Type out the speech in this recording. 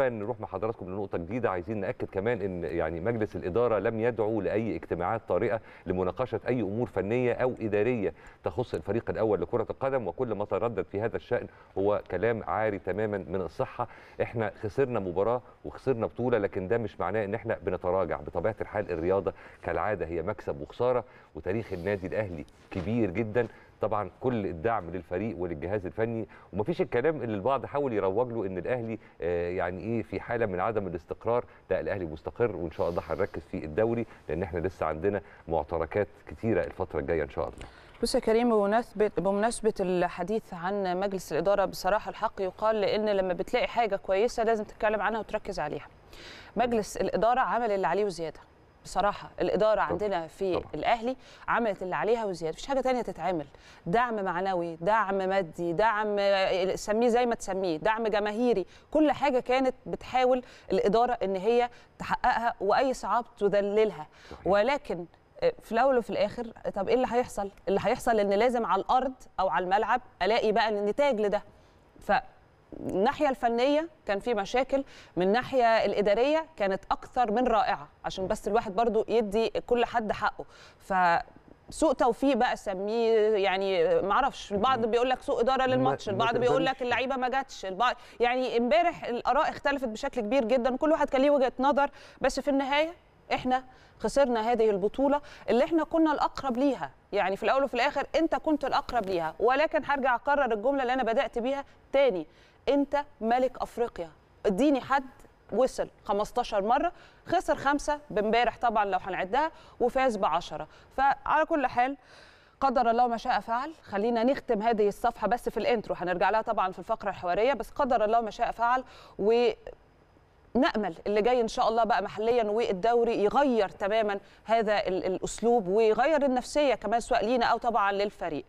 بقى نروح مع حضراتكم لنقطه جديده عايزين ناكد كمان ان يعني مجلس الاداره لم يدعو لاي اجتماعات طارئه لمناقشه اي امور فنيه او اداريه تخص الفريق الاول لكره القدم وكل ما تردد في هذا الشان هو كلام عاري تماما من الصحه احنا خسرنا مباراه وخسرنا بطوله لكن ده مش معناه ان احنا بنتراجع بطبيعه الحال الرياضه كالعاده هي مكسب وخساره وتاريخ النادي الاهلي كبير جدا طبعا كل الدعم للفريق وللجهاز الفني ومفيش الكلام اللي البعض حاول يروج له ان الاهلي آه، يعني ايه في حاله من عدم الاستقرار لا الاهلي مستقر وان شاء الله هنركز في الدوري لان احنا لسه عندنا معتركات كثيره الفتره الجايه ان شاء الله بص يا كريم بمناسبه بمناسبه الحديث عن مجلس الاداره بصراحه الحق يقال لان لما بتلاقي حاجه كويسه لازم تتكلم عنها وتركز عليها مجلس الاداره عمل اللي عليه وزياده بصراحه الاداره طبعا. عندنا في طبعا. الاهلي عملت اللي عليها وزياده مفيش حاجه تانية تتعمل دعم معنوي دعم مادي دعم آه، سميه زي ما تسميه دعم جماهيري كل حاجه كانت بتحاول الاداره ان هي تحققها واي صعاب تذللها ولكن آه، في الاول وفي الاخر طب ايه اللي هيحصل اللي هيحصل ان لازم على الارض او على الملعب الاقي بقى النتاج لده ف الناحيه الفنيه كان في مشاكل من الناحيه الاداريه كانت اكثر من رائعه عشان بس الواحد برضو يدي كل حد حقه ف سوء توفيق بقى سميه يعني ما اعرفش البعض بيقول لك سوء اداره للماتش البعض بيقول لك اللعيبه ما جاتش البعض يعني امبارح الاراء اختلفت بشكل كبير جدا كل واحد كان ليه وجهه نظر بس في النهايه احنا خسرنا هذه البطوله اللي احنا كنا الاقرب ليها يعني في الاول وفي الاخر انت كنت الاقرب ليها ولكن هرجع اكرر الجمله اللي انا بدات بيها تاني انت ملك افريقيا اديني حد وصل 15 مره خسر خمسه بامبارح طبعا لو هنعدها وفاز ب 10 فعلى كل حال قدر الله ما شاء فعل خلينا نختم هذه الصفحه بس في الانترو هنرجع لها طبعا في الفقره الحواريه بس قدر الله ما شاء فعل و نامل اللي جاي ان شاء الله بقى محليا والدوري يغير تماما هذا الاسلوب ويغير النفسيه كمان سواء لينا او طبعا للفريق